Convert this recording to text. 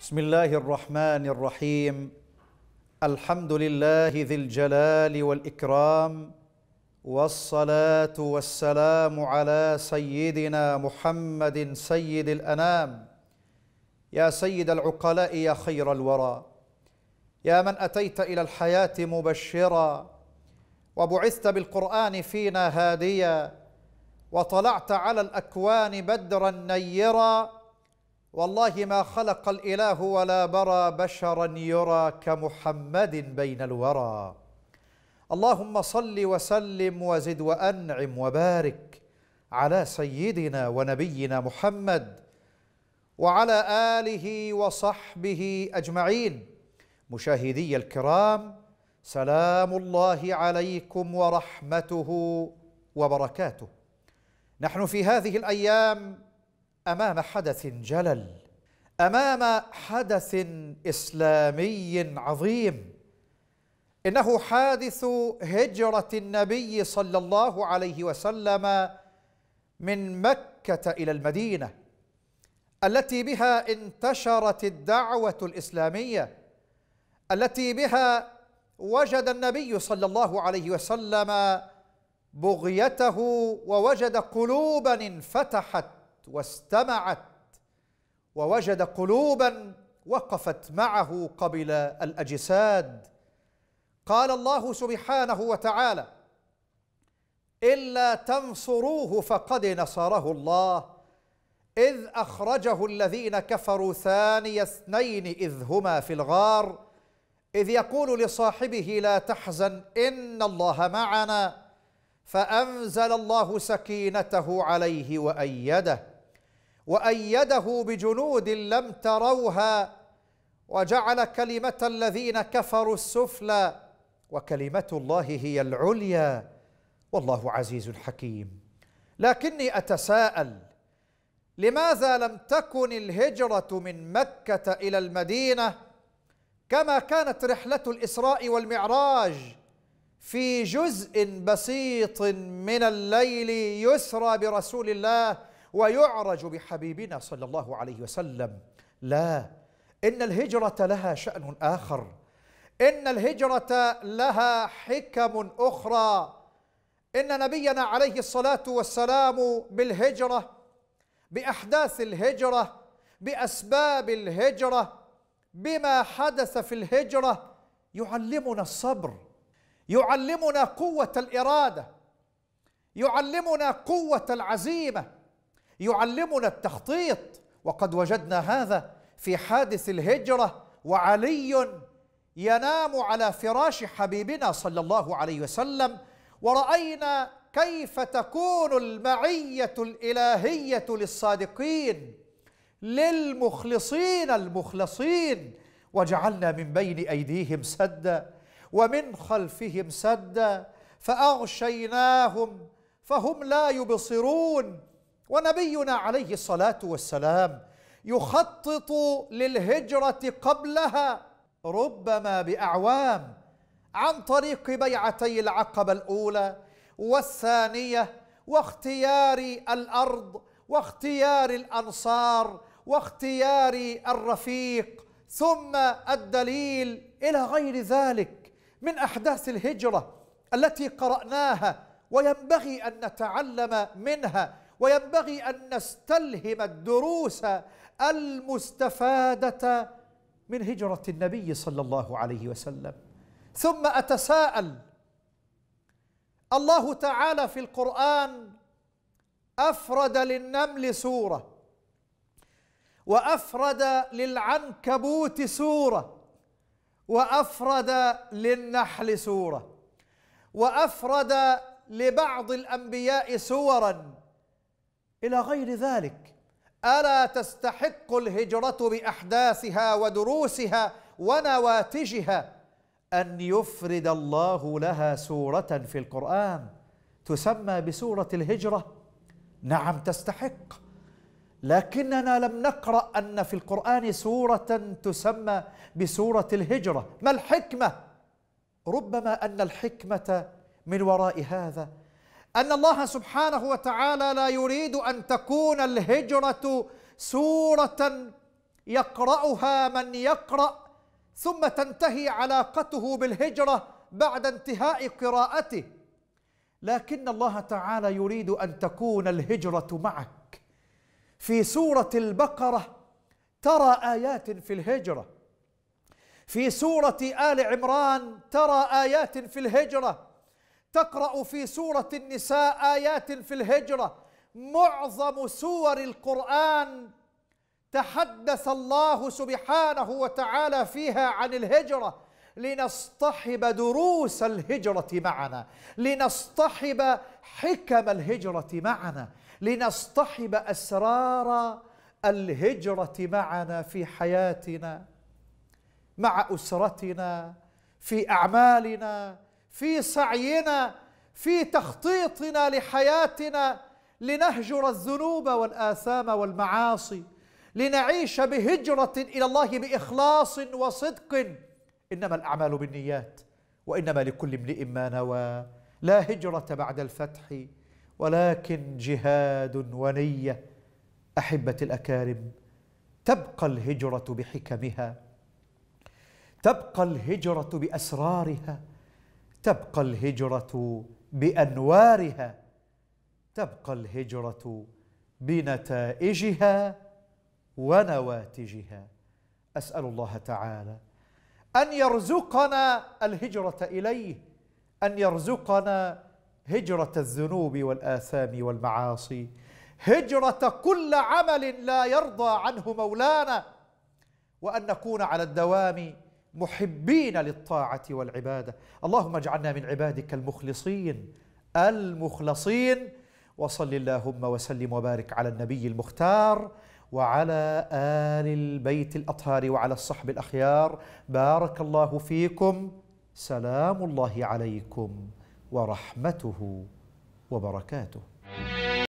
بسم الله الرحمن الرحيم الحمد لله ذي الجلال والإكرام والصلاة والسلام على سيدنا محمد سيد الأنام يا سيد العقلاء يا خير الورى يا من أتيت إلى الحياة مبشرا وبعثت بالقرآن فينا هاديا وطلعت على الأكوان بدرا نيرا والله ما خلق الإله ولا برى بشرا يرى كمحمد بين الورى اللهم صل وسلم وزد وأنعم وبارك على سيدنا ونبينا محمد وعلى آله وصحبه أجمعين مشاهدي الكرام سلام الله عليكم ورحمته وبركاته نحن في هذه الأيام امام حدث جلل امام حدث اسلامي عظيم انه حادث هجره النبي صلى الله عليه وسلم من مكه الى المدينه التي بها انتشرت الدعوه الاسلاميه التي بها وجد النبي صلى الله عليه وسلم بغيته ووجد قلوبا انفتحت واستمعت ووجد قلوبا وقفت معه قبل الاجساد قال الله سبحانه وتعالى الا تنصروه فقد نصره الله اذ اخرجه الذين كفروا ثاني اثنين اذ هما في الغار اذ يقول لصاحبه لا تحزن ان الله معنا فانزل الله سكينته عليه وايده وايده بجنود لم تروها وجعل كلمه الذين كفروا السفلى وكلمه الله هي العليا والله عزيز حكيم لكني اتساءل لماذا لم تكن الهجره من مكه الى المدينه كما كانت رحله الاسراء والمعراج في جزء بسيط من الليل يسرى برسول الله ويعرج بحبيبنا صلى الله عليه وسلم لا إن الهجرة لها شأن آخر إن الهجرة لها حكم أخرى إن نبينا عليه الصلاة والسلام بالهجرة بأحداث الهجرة بأسباب الهجرة بما حدث في الهجرة يعلمنا الصبر يعلمنا قوة الإرادة يعلمنا قوة العزيمة يعلمنا التخطيط وقد وجدنا هذا في حادث الهجرة وعلي ينام على فراش حبيبنا صلى الله عليه وسلم ورأينا كيف تكون المعية الإلهية للصادقين للمخلصين المخلصين وجعلنا من بين أيديهم سدا ومن خلفهم سدا فأغشيناهم فهم لا يبصرون ونبينا عليه الصلاه والسلام يخطط للهجره قبلها ربما باعوام عن طريق بيعتي العقبه الاولى والثانيه واختيار الارض واختيار الانصار واختيار الرفيق ثم الدليل الى غير ذلك من احداث الهجره التي قراناها وينبغي ان نتعلم منها وينبغي أن نستلهم الدروس المستفادة من هجرة النبي صلى الله عليه وسلم ثم أتساءل الله تعالى في القرآن أفرد للنمل سورة وأفرد للعنكبوت سورة وأفرد للنحل سورة وأفرد لبعض الأنبياء سورا الى غير ذلك الا تستحق الهجره باحداثها ودروسها ونواتجها ان يفرد الله لها سوره في القران تسمى بسوره الهجره نعم تستحق لكننا لم نقرا ان في القران سوره تسمى بسوره الهجره ما الحكمه ربما ان الحكمه من وراء هذا أن الله سبحانه وتعالى لا يريد أن تكون الهجرة سورة يقرأها من يقرأ ثم تنتهي علاقته بالهجرة بعد انتهاء قراءته لكن الله تعالى يريد أن تكون الهجرة معك في سورة البقرة ترى آيات في الهجرة في سورة آل عمران ترى آيات في الهجرة تقرأ في سورة النساء آيات في الهجرة معظم سور القرآن تحدث الله سبحانه وتعالى فيها عن الهجرة لنصطحب دروس الهجرة معنا لنصطحب حكم الهجرة معنا لنصطحب أسرار الهجرة معنا في حياتنا مع أسرتنا في أعمالنا في سعينا في تخطيطنا لحياتنا لنهجر الذنوب والاثام والمعاصي لنعيش بهجره الى الله باخلاص وصدق انما الاعمال بالنيات وانما لكل امرئ ما نوى لا هجره بعد الفتح ولكن جهاد ونيه احبتي الاكارم تبقى الهجره بحكمها تبقى الهجره باسرارها تبقى الهجرة بأنوارها تبقى الهجرة بنتائجها ونواتجها أسأل الله تعالى أن يرزقنا الهجرة إليه أن يرزقنا هجرة الذنوب والآثام والمعاصي هجرة كل عمل لا يرضى عنه مولانا وأن نكون على الدوام محبين للطاعة والعبادة اللهم اجعلنا من عبادك المخلصين المخلصين وصل اللهم وسلم وبارك على النبي المختار وعلى آل البيت الأطهار وعلى الصحب الأخيار بارك الله فيكم سلام الله عليكم ورحمته وبركاته